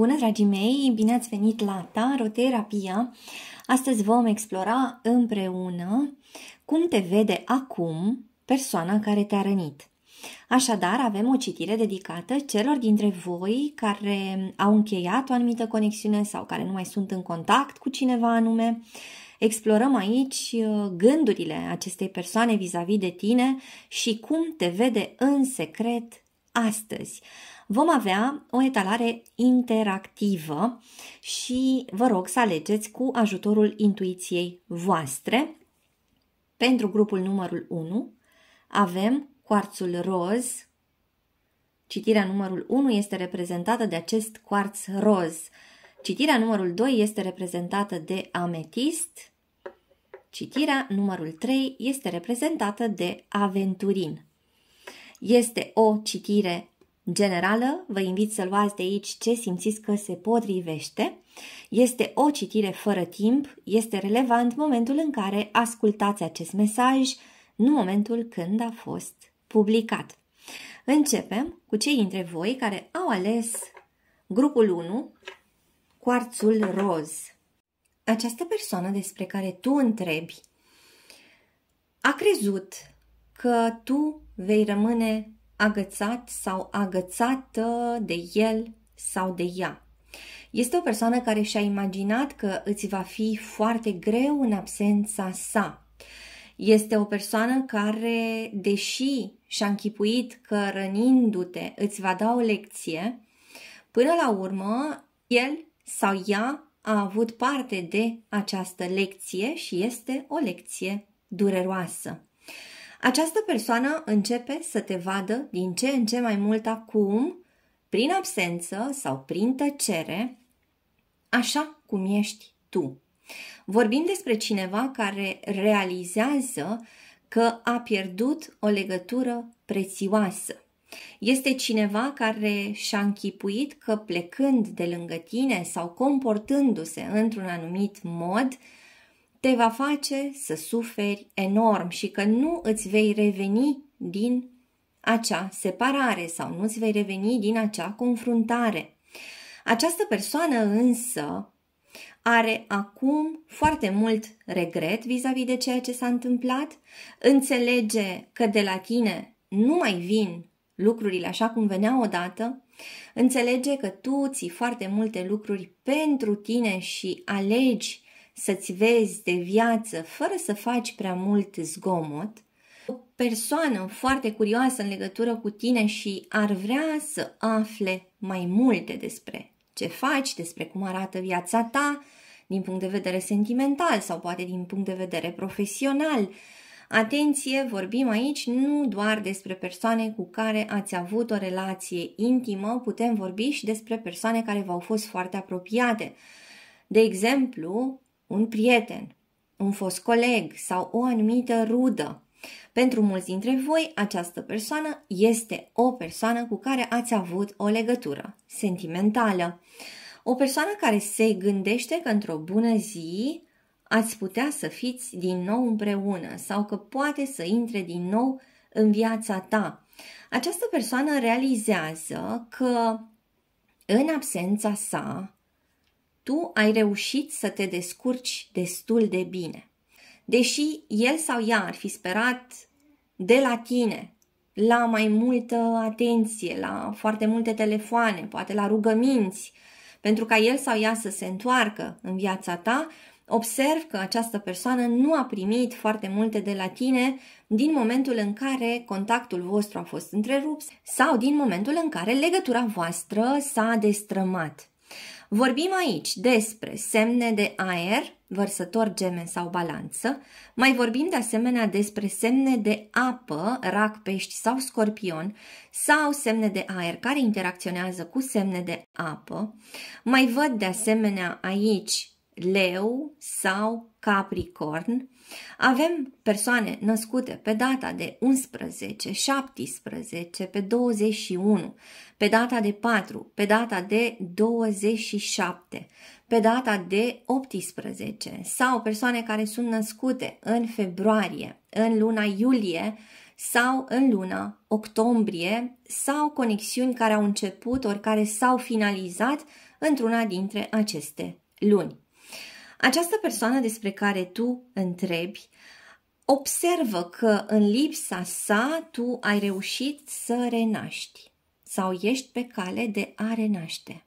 Bună, dragii mei! Bine ați venit la Taroterapia! Astăzi vom explora împreună cum te vede acum persoana care te-a rănit. Așadar, avem o citire dedicată celor dintre voi care au încheiat o anumită conexiune sau care nu mai sunt în contact cu cineva anume. Explorăm aici uh, gândurile acestei persoane vis-a-vis de tine și cum te vede în secret astăzi vom avea o etalare interactivă și vă rog să alegeți cu ajutorul intuiției voastre. Pentru grupul numărul 1 avem cuarțul roz. Citirea numărul 1 este reprezentată de acest cuarț roz. Citirea numărul 2 este reprezentată de ametist. Citirea numărul 3 este reprezentată de aventurin. Este o citire generală, vă invit să luați de aici ce simțiți că se potrivește. Este o citire fără timp, este relevant momentul în care ascultați acest mesaj, nu momentul când a fost publicat. Începem cu cei dintre voi care au ales grupul 1, cuarțul roz. Această persoană despre care tu întrebi a crezut că tu vei rămâne agățat sau agățată de el sau de ea. Este o persoană care și-a imaginat că îți va fi foarte greu în absența sa. Este o persoană care, deși și-a închipuit că rănindu-te îți va da o lecție, până la urmă el sau ea a avut parte de această lecție și este o lecție dureroasă. Această persoană începe să te vadă din ce în ce mai mult acum, prin absență sau prin tăcere, așa cum ești tu. Vorbim despre cineva care realizează că a pierdut o legătură prețioasă. Este cineva care și-a închipuit că plecând de lângă tine sau comportându-se într-un anumit mod, te va face să suferi enorm și că nu îți vei reveni din acea separare sau nu îți vei reveni din acea confruntare. Această persoană însă are acum foarte mult regret vis-a-vis de ceea ce s-a întâmplat, înțelege că de la tine nu mai vin lucrurile așa cum venea odată, înțelege că tu ții foarte multe lucruri pentru tine și alegi să-ți vezi de viață fără să faci prea mult zgomot, o persoană foarte curioasă în legătură cu tine și ar vrea să afle mai multe despre ce faci, despre cum arată viața ta, din punct de vedere sentimental sau poate din punct de vedere profesional. Atenție, vorbim aici nu doar despre persoane cu care ați avut o relație intimă, putem vorbi și despre persoane care v-au fost foarte apropiate. De exemplu, un prieten, un fost coleg sau o anumită rudă. Pentru mulți dintre voi, această persoană este o persoană cu care ați avut o legătură sentimentală. O persoană care se gândește că într-o bună zi ați putea să fiți din nou împreună sau că poate să intre din nou în viața ta. Această persoană realizează că în absența sa tu ai reușit să te descurci destul de bine. Deși el sau ea ar fi sperat de la tine la mai multă atenție, la foarte multe telefoane, poate la rugăminți, pentru ca el sau ea să se întoarcă în viața ta, observ că această persoană nu a primit foarte multe de la tine din momentul în care contactul vostru a fost întrerupt sau din momentul în care legătura voastră s-a destrămat. Vorbim aici despre semne de aer, vărsător, gemen sau balanță. Mai vorbim de asemenea despre semne de apă, rac, pești sau scorpion, sau semne de aer care interacționează cu semne de apă. Mai văd de asemenea aici leu sau capricorn avem persoane născute pe data de 11, 17, pe 21, pe data de 4, pe data de 27, pe data de 18 sau persoane care sunt născute în februarie, în luna iulie sau în luna octombrie sau conexiuni care au început ori care s-au finalizat într-una dintre aceste luni. Această persoană despre care tu întrebi observă că în lipsa sa tu ai reușit să renaști sau ești pe cale de a renaște.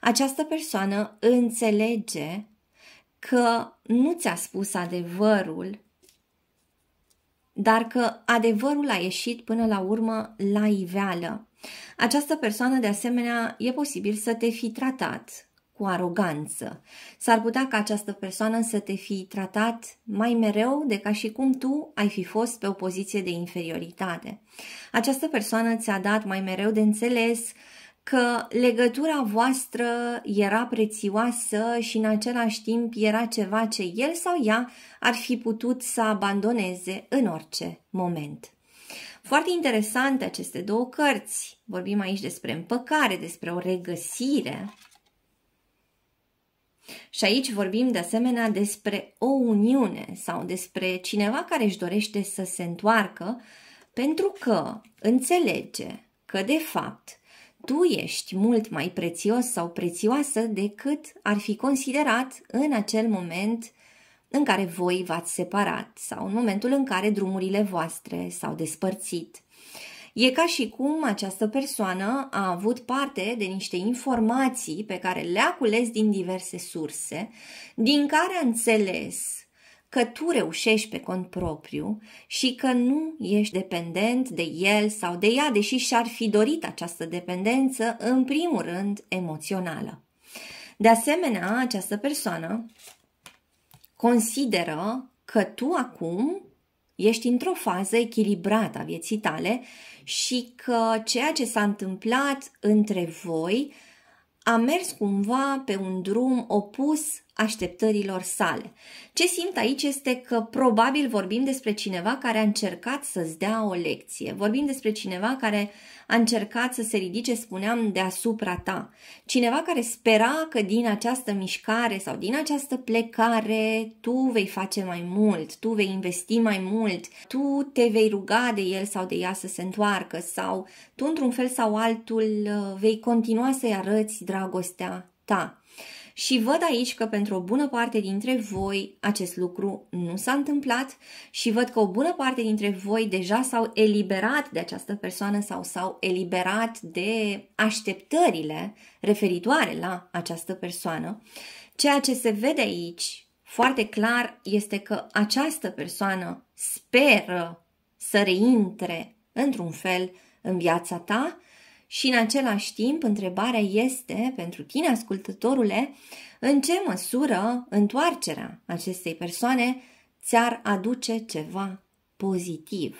Această persoană înțelege că nu ți-a spus adevărul, dar că adevărul a ieșit până la urmă la iveală. Această persoană, de asemenea, e posibil să te fi tratat cu aroganță. S-ar putea ca această persoană să te fi tratat mai mereu de ca și cum tu ai fi fost pe o poziție de inferioritate. Această persoană ți-a dat mai mereu de înțeles că legătura voastră era prețioasă și în același timp era ceva ce el sau ea ar fi putut să abandoneze în orice moment. Foarte interesante aceste două cărți. Vorbim aici despre împăcare, despre o regăsire și aici vorbim de asemenea despre o uniune sau despre cineva care își dorește să se întoarcă pentru că înțelege că de fapt tu ești mult mai prețios sau prețioasă decât ar fi considerat în acel moment în care voi v-ați separat sau în momentul în care drumurile voastre s-au despărțit. E ca și cum această persoană a avut parte de niște informații pe care le-a cules din diverse surse, din care a înțeles că tu reușești pe cont propriu și că nu ești dependent de el sau de ea, deși și-ar fi dorit această dependență, în primul rând, emoțională. De asemenea, această persoană consideră că tu acum ești într-o fază echilibrată a vieții tale și că ceea ce s-a întâmplat între voi a mers cumva pe un drum opus așteptărilor sale. Ce simt aici este că probabil vorbim despre cineva care a încercat să-ți dea o lecție. Vorbim despre cineva care a încercat să se ridice, spuneam, deasupra ta. Cineva care spera că din această mișcare sau din această plecare tu vei face mai mult, tu vei investi mai mult, tu te vei ruga de el sau de ea să se întoarcă sau tu într-un fel sau altul vei continua să-i arăți dragostea ta. Și văd aici că pentru o bună parte dintre voi acest lucru nu s-a întâmplat și văd că o bună parte dintre voi deja s-au eliberat de această persoană sau s-au eliberat de așteptările referitoare la această persoană. Ceea ce se vede aici foarte clar este că această persoană speră să reintre într-un fel în viața ta și în același timp, întrebarea este, pentru tine, ascultătorule, în ce măsură întoarcerea acestei persoane ți-ar aduce ceva pozitiv.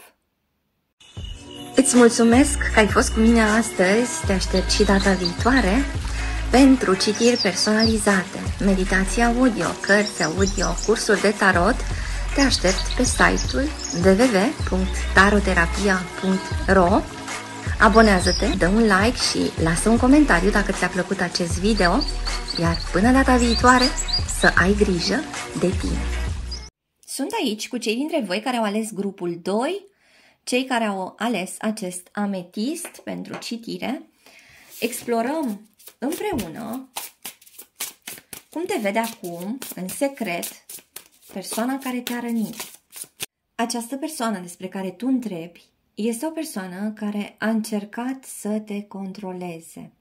Îți mulțumesc că ai fost cu mine astăzi, te aștept și data viitoare pentru citiri personalizate, meditații audio, cărți audio, cursuri de tarot, te aștept pe site-ul www.taroterapia.ro Abonează-te, dă un like și lasă un comentariu dacă ți-a plăcut acest video, iar până data viitoare să ai grijă de tine. Sunt aici cu cei dintre voi care au ales grupul 2, cei care au ales acest ametist pentru citire. Explorăm împreună cum te vede acum, în secret, persoana care te-a rănit. Această persoană despre care tu întrebi este o persoană care a încercat să te controleze.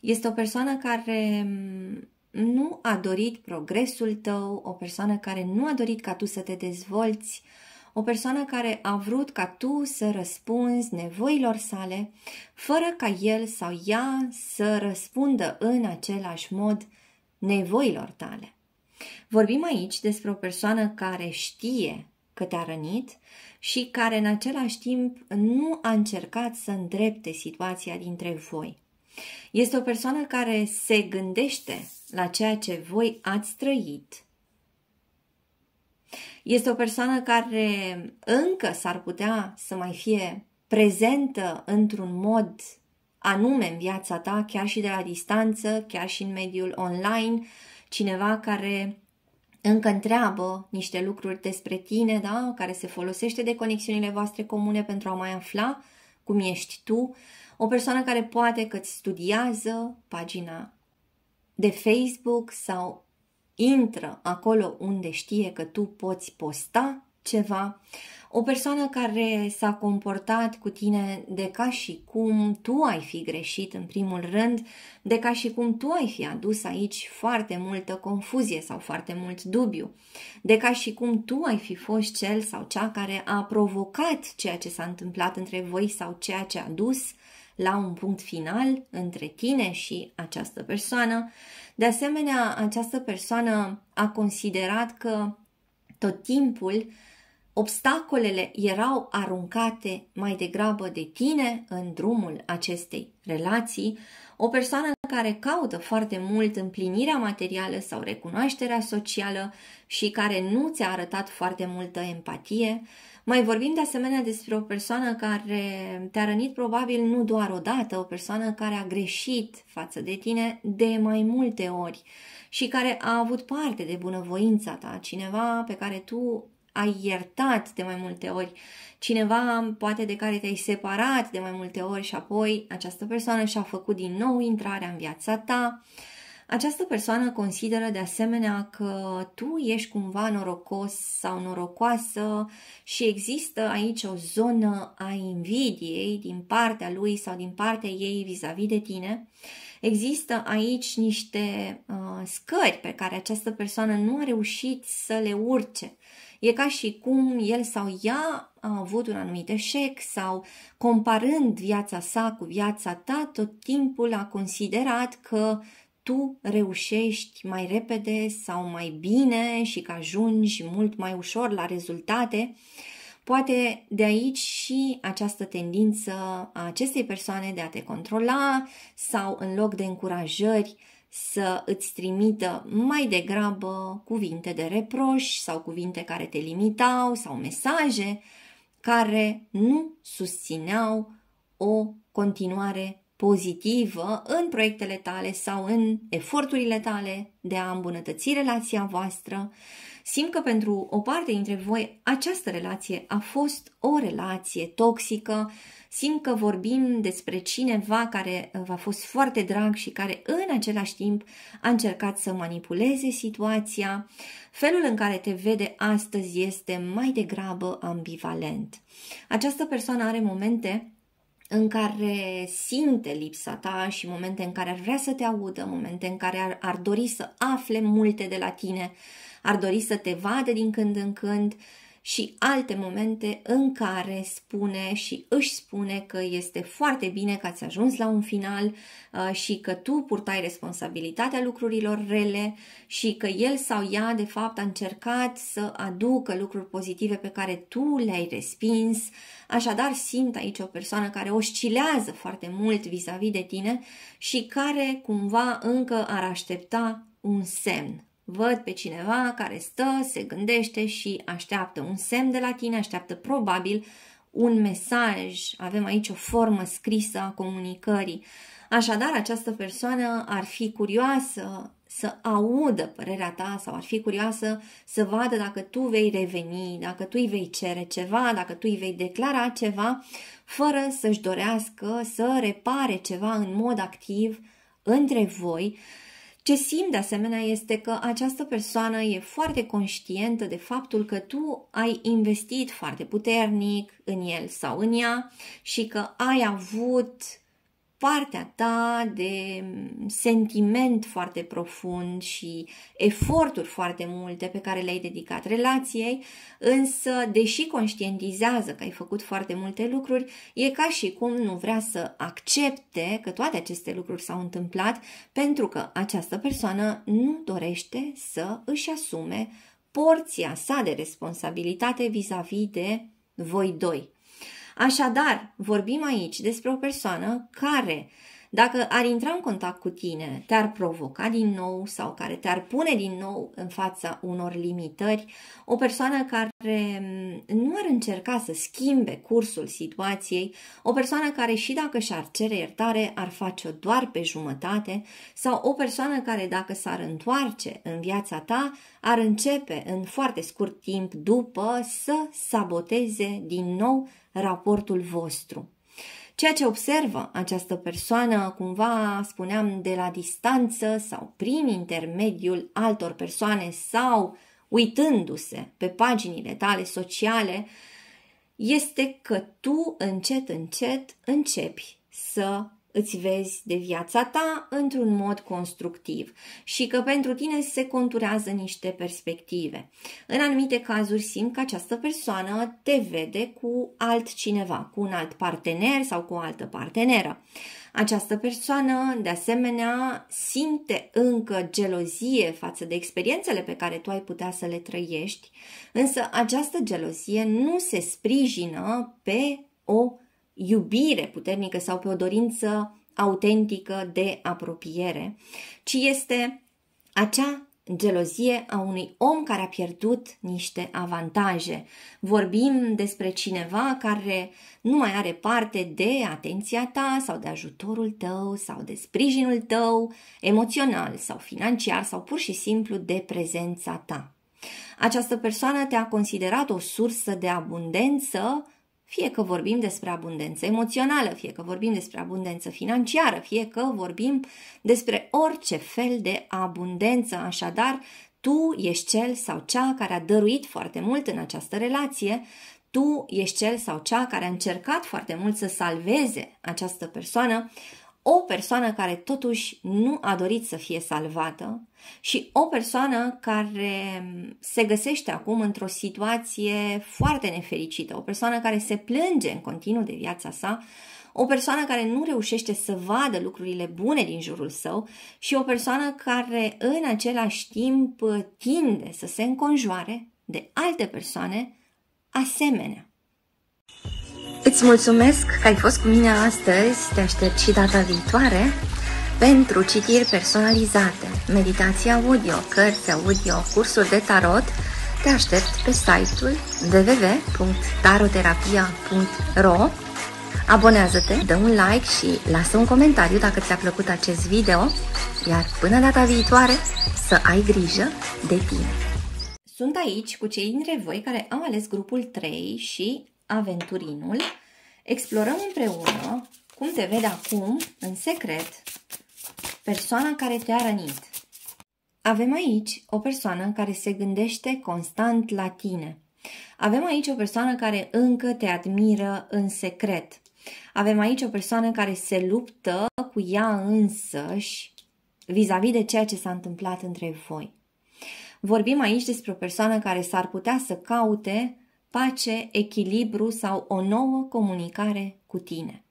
Este o persoană care mm, nu a dorit progresul tău, o persoană care nu a dorit ca tu să te dezvolți, o persoană care a vrut ca tu să răspunzi nevoilor sale, fără ca el sau ea să răspundă în același mod nevoilor tale. Vorbim aici despre o persoană care știe că te-a rănit și care în același timp nu a încercat să îndrepte situația dintre voi. Este o persoană care se gândește la ceea ce voi ați trăit. Este o persoană care încă s-ar putea să mai fie prezentă într-un mod anume în viața ta, chiar și de la distanță, chiar și în mediul online, cineva care încă întreabă niște lucruri despre tine, da? care se folosește de conexiunile voastre comune pentru a mai afla cum ești tu, o persoană care poate că îți studiază pagina de Facebook sau intră acolo unde știe că tu poți posta ceva, o persoană care s-a comportat cu tine de ca și cum tu ai fi greșit în primul rând, de ca și cum tu ai fi adus aici foarte multă confuzie sau foarte mult dubiu, de ca și cum tu ai fi fost cel sau cea care a provocat ceea ce s-a întâmplat între voi sau ceea ce a dus la un punct final între tine și această persoană. De asemenea, această persoană a considerat că tot timpul uh, Obstacolele erau aruncate mai degrabă de tine în drumul acestei relații, o persoană care caută foarte mult împlinirea materială sau recunoașterea socială și care nu ți-a arătat foarte multă empatie. Mai vorbim de asemenea despre o persoană care te-a rănit probabil nu doar o dată, o persoană care a greșit față de tine de mai multe ori și care a avut parte de bunăvoința ta, cineva pe care tu ai iertat de mai multe ori, cineva poate de care te-ai separat de mai multe ori și apoi această persoană și-a făcut din nou intrarea în viața ta. Această persoană consideră de asemenea că tu ești cumva norocos sau norocoasă și există aici o zonă a invidiei din partea lui sau din partea ei vis-a-vis de tine. Există aici niște uh, scări pe care această persoană nu a reușit să le urce E ca și cum el sau ea a avut un anumit eșec sau comparând viața sa cu viața ta, tot timpul a considerat că tu reușești mai repede sau mai bine și că ajungi mult mai ușor la rezultate. Poate de aici și această tendință a acestei persoane de a te controla sau în loc de încurajări să îți trimită mai degrabă cuvinte de reproș sau cuvinte care te limitau sau mesaje care nu susțineau o continuare pozitivă în proiectele tale sau în eforturile tale de a îmbunătăți relația voastră Simt că pentru o parte dintre voi această relație a fost o relație toxică, simt că vorbim despre cineva care uh, v-a fost foarte drag și care în același timp a încercat să manipuleze situația. Felul în care te vede astăzi este mai degrabă ambivalent. Această persoană are momente în care simte lipsa ta și momente în care ar vrea să te audă, momente în care ar, ar dori să afle multe de la tine, uh, ar dori să te vadă din când în când și alte momente în care spune și își spune că este foarte bine că ați ajuns la un final uh, și că tu purtai responsabilitatea lucrurilor rele și că el sau ea de fapt a încercat să aducă lucruri pozitive pe care tu le-ai respins. Așadar simt aici o persoană care oscilează foarte mult vis-a-vis de tine și care cumva încă ar aștepta un semn Văd pe cineva care stă, se gândește și așteaptă un semn de la tine, așteaptă probabil un mesaj. Avem aici o formă scrisă a comunicării. Așadar, această persoană ar fi curioasă să audă părerea ta sau ar fi curioasă să vadă dacă tu vei reveni, dacă tu îi vei cere ceva, dacă tu îi vei declara ceva, fără să-și dorească să repare ceva în mod activ între voi, ce simt de asemenea este că această persoană e foarte conștientă de faptul că tu ai investit foarte puternic în el sau în ea și că ai avut partea ta de sentiment foarte profund și eforturi foarte multe pe care le-ai dedicat relației, însă, deși conștientizează că ai făcut foarte multe lucruri, e ca și cum nu vrea să accepte că toate aceste lucruri s-au întâmplat pentru că această persoană nu dorește să își asume porția sa de responsabilitate vis-a-vis de voi doi. Așadar, vorbim aici despre o persoană care, dacă ar intra în contact cu tine, te-ar provoca din nou sau care te-ar pune din nou în fața unor limitări, o persoană care mm, nu ar încerca să schimbe cursul situației, o persoană care și dacă și-ar cere iertare, ar face-o doar pe jumătate, sau o persoană care dacă s-ar întoarce în viața ta, ar începe în foarte scurt timp după să saboteze din nou raportul vostru. Ceea ce observă această persoană, cumva spuneam, de la distanță sau prin intermediul altor persoane sau uitându-se pe paginile tale sociale, este că tu încet, încet începi să îți vezi de viața ta într-un mod constructiv și că pentru tine se conturează niște perspective. În anumite cazuri simt că această persoană te vede cu altcineva, cu un alt partener sau cu o altă parteneră. Această persoană, de asemenea, simte încă gelozie față de experiențele pe care tu ai putea să le trăiești, însă această gelozie nu se sprijină pe o iubire puternică sau pe o dorință autentică de apropiere, ci este acea gelozie a unui om care a pierdut niște avantaje. Vorbim despre cineva care nu mai are parte de atenția ta sau de ajutorul tău sau de sprijinul tău emoțional sau financiar sau pur și simplu de prezența ta. Această persoană te-a considerat o sursă de abundență fie că vorbim despre abundență emoțională, fie că vorbim despre abundență financiară, fie că vorbim despre orice fel de abundență, așadar, tu ești cel sau cea care a dăruit foarte mult în această relație, tu ești cel sau cea care a încercat foarte mult să salveze această persoană o persoană care totuși nu a dorit să fie salvată și o persoană care se găsește acum într-o situație foarte nefericită, o persoană care se plânge în continuu de viața sa, o persoană care nu reușește să vadă lucrurile bune din jurul său și o persoană care în același timp tinde să se înconjoare de alte persoane asemenea Îți mulțumesc că ai fost cu mine astăzi, te aștept și data viitoare pentru citiri personalizate, meditații audio, cărți audio, cursuri de tarot, te aștept pe site-ul www.taroterapia.ro Abonează-te, dă un like și lasă un comentariu dacă ți-a plăcut acest video, iar până data viitoare să ai grijă de tine. Sunt aici cu cei dintre voi care au ales grupul 3 și Aventurinul, explorăm împreună cum te vede acum, în secret, persoana care te-a rănit. Avem aici o persoană care se gândește constant la tine. Avem aici o persoană care încă te admiră în secret. Avem aici o persoană care se luptă cu ea însăși vis-a-vis -vis de ceea ce s-a întâmplat între voi. Vorbim aici despre o persoană care s-ar putea să caute pace, echilibru sau o nouă comunicare cu tine.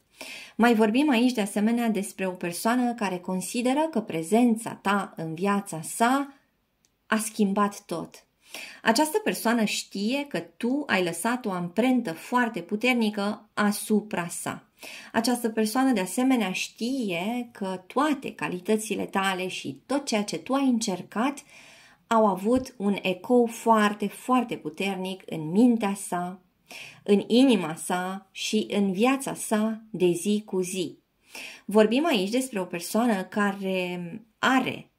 Mai vorbim aici de asemenea despre o persoană care consideră că prezența ta în viața sa a schimbat tot. Această persoană știe că tu ai lăsat o amprentă foarte puternică asupra sa. Această persoană de asemenea știe că toate calitățile tale și tot ceea ce tu ai încercat au avut un ecou foarte, foarte puternic în mintea sa, în inima sa și în viața sa de zi cu zi. Vorbim aici despre o persoană care are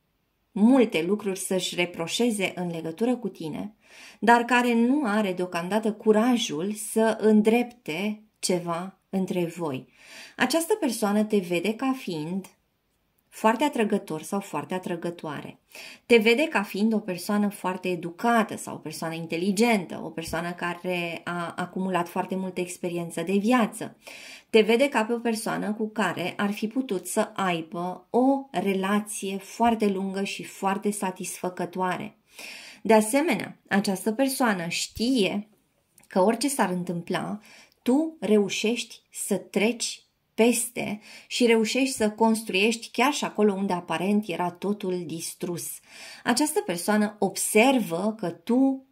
multe lucruri să-și reproșeze în legătură cu tine, dar care nu are deocamdată curajul să îndrepte ceva între voi. Această persoană te vede ca fiind foarte atrăgător sau foarte atrăgătoare. Te vede ca fiind o persoană foarte educată sau o persoană inteligentă, o persoană care a acumulat foarte multă experiență de viață. Te vede ca pe o persoană cu care ar fi putut să aibă o relație foarte lungă și foarte satisfăcătoare. De asemenea, această persoană știe că orice s-ar întâmpla, tu reușești să treci peste și reușești să construiești chiar și acolo unde aparent era totul distrus. Această persoană observă că tu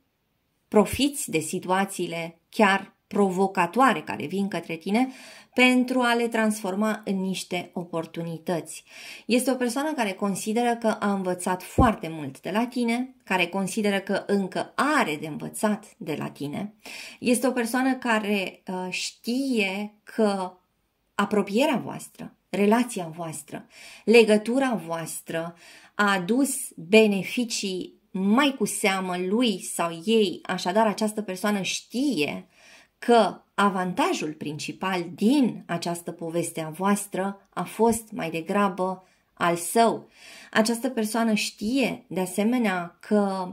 profiți de situațiile chiar provocatoare care vin către tine pentru a le transforma în niște oportunități. Este o persoană care consideră că a învățat foarte mult de la tine, care consideră că încă are de învățat de la tine. Este o persoană care uh, știe că apropierea voastră, relația voastră, legătura voastră a adus beneficii mai cu seamă lui sau ei, așadar această persoană știe că avantajul principal din această poveste a voastră a fost mai degrabă al său. Această persoană știe de asemenea că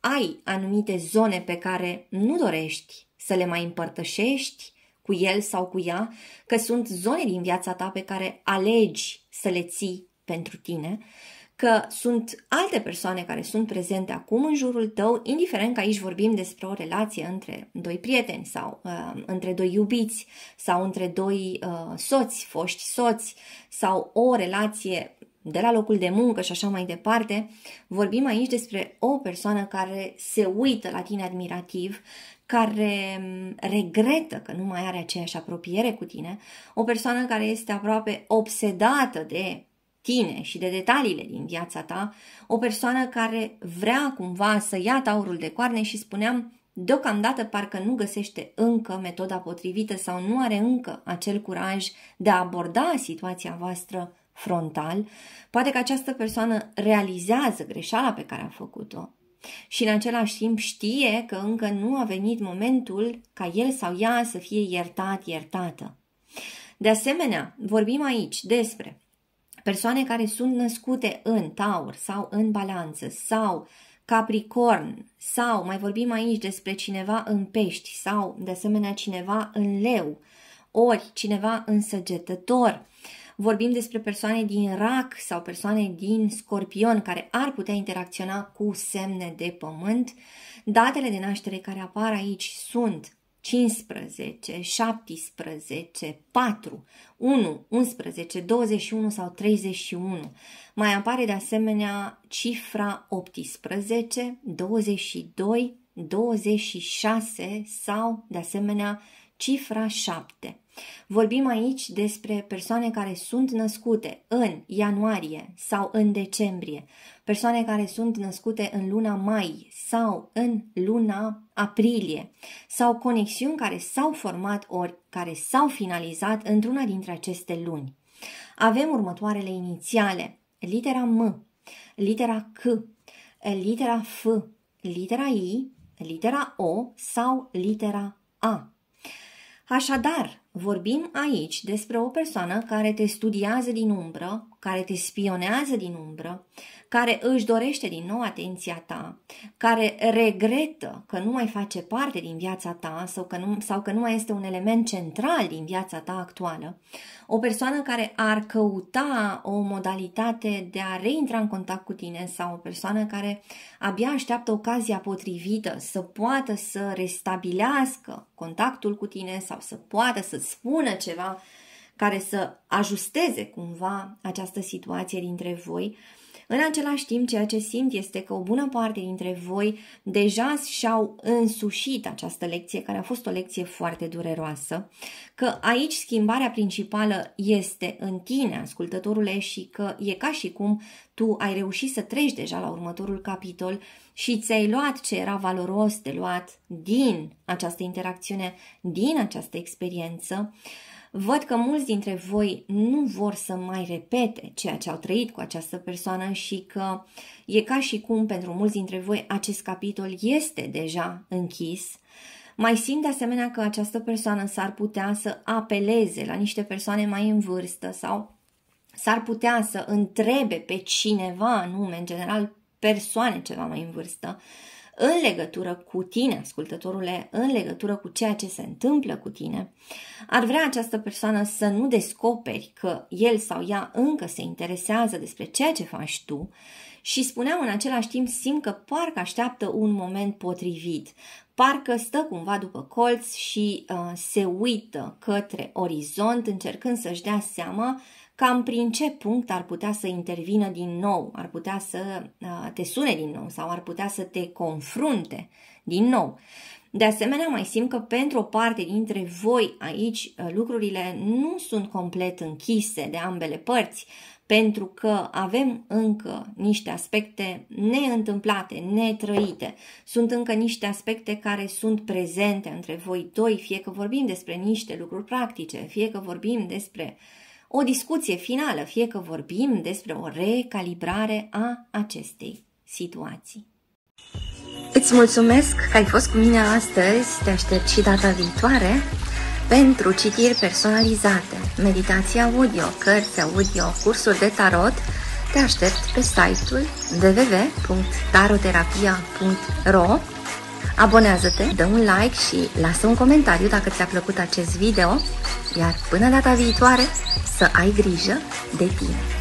ai anumite zone pe care nu dorești să le mai împărtășești cu el sau cu ea, că sunt zone din viața ta pe care alegi să le ții pentru tine, că sunt alte persoane care sunt prezente acum în jurul tău, indiferent că aici vorbim despre o relație între doi prieteni sau uh, între doi iubiți sau între doi uh, soți, foști soți sau o relație de la locul de muncă și așa mai departe, vorbim aici despre o persoană care se uită la tine admirativ, care mm, regretă că nu mai are aceeași apropiere cu tine, o persoană care este aproape obsedată de tine și de detaliile din viața ta, o persoană care vrea cumva să ia taurul de coarne și spuneam Deocamdată parcă nu găsește încă metoda potrivită sau nu are încă acel curaj de a aborda situația voastră frontal, poate că această persoană realizează greșeala pe care a făcut-o și în același timp știe că încă nu a venit momentul ca el sau ea să fie iertat, iertată. De asemenea, vorbim aici despre persoane care sunt născute în taur sau în balanță sau capricorn sau mai vorbim aici despre cineva în pești sau de asemenea cineva în leu ori cineva în săgetător. Uh, vorbim despre persoane din rac sau persoane din scorpion care ar putea interacționa cu semne de pământ. Datele de naștere care apar aici sunt 15, 17, 4, 1, 11, 21 sau 31. Mai apare de asemenea cifra 18, 22, 26 sau de asemenea Cifra 7. Vorbim aici despre persoane care sunt născute în ianuarie sau în decembrie, persoane care sunt născute în luna mai sau în luna aprilie, sau conexiuni care s-au format ori care s-au finalizat într-una dintre aceste luni. Avem următoarele inițiale: litera M, litera C, litera F, litera I, litera O sau litera A. Așadar, vorbim aici despre o persoană care te studiază din umbră, care te spionează din umbră, care își dorește din nou atenția ta, care regretă că nu mai face parte din viața ta sau că nu, sau că nu mai este un element central din viața ta actuală, o persoană care ar căuta o modalitate de a reintra în contact cu tine sau o persoană care abia așteaptă ocazia potrivită să poată să restabilească contactul cu tine sau să poată să spună ceva care să ajusteze cumva această situație dintre voi, în același timp, ceea ce simt este că o bună parte dintre voi deja și-au însușit această lecție, care a fost o lecție foarte dureroasă, că aici schimbarea principală este în tine, ascultătorule, și că e ca și cum tu ai reușit să treci deja la următorul capitol și ți-ai luat ce era valoros de luat din această interacțiune, din această experiență Văd că mulți dintre voi nu vor să mai repete ceea ce au trăit cu această persoană și că e ca și cum pentru mulți dintre voi acest capitol este deja închis. Mai simt de asemenea că această persoană s-ar putea să apeleze la niște persoane mai în vârstă sau s-ar putea să întrebe pe cineva anume, în general persoane ceva mai în vârstă, uh, în legătură cu tine, ascultătorule, în legătură cu ceea ce se întâmplă cu tine, ar vrea această persoană să nu descoperi că el sau ea încă se interesează despre ceea ce faci tu și spunea în același timp simt că parcă așteaptă un moment potrivit, parcă stă cumva după colț și uh, se uită către orizont încercând să-și dea seama cam prin ce punct ar putea să intervină din nou, ar putea să uh, te sune din nou sau ar putea să te confrunte din nou. De asemenea, mai simt că pentru o parte dintre voi aici uh, lucrurile nu sunt complet închise de ambele părți, pentru că avem încă niște aspecte neîntâmplate, netrăite. Sunt încă niște aspecte care sunt prezente între voi doi, fie că vorbim despre niște lucruri practice, fie că vorbim despre uh, o discuție finală, fie că vorbim despre o recalibrare a acestei situații. Îți mulțumesc că ai fost cu mine astăzi, te aștept și data viitoare pentru citiri personalizate, meditații audio, cărți audio, cursuri de tarot, te aștept pe site-ul www.taroterapia.ro Abonează-te, dă un like și lasă un comentariu dacă ți-a plăcut acest video, iar până data viitoare să ai grijă de tine.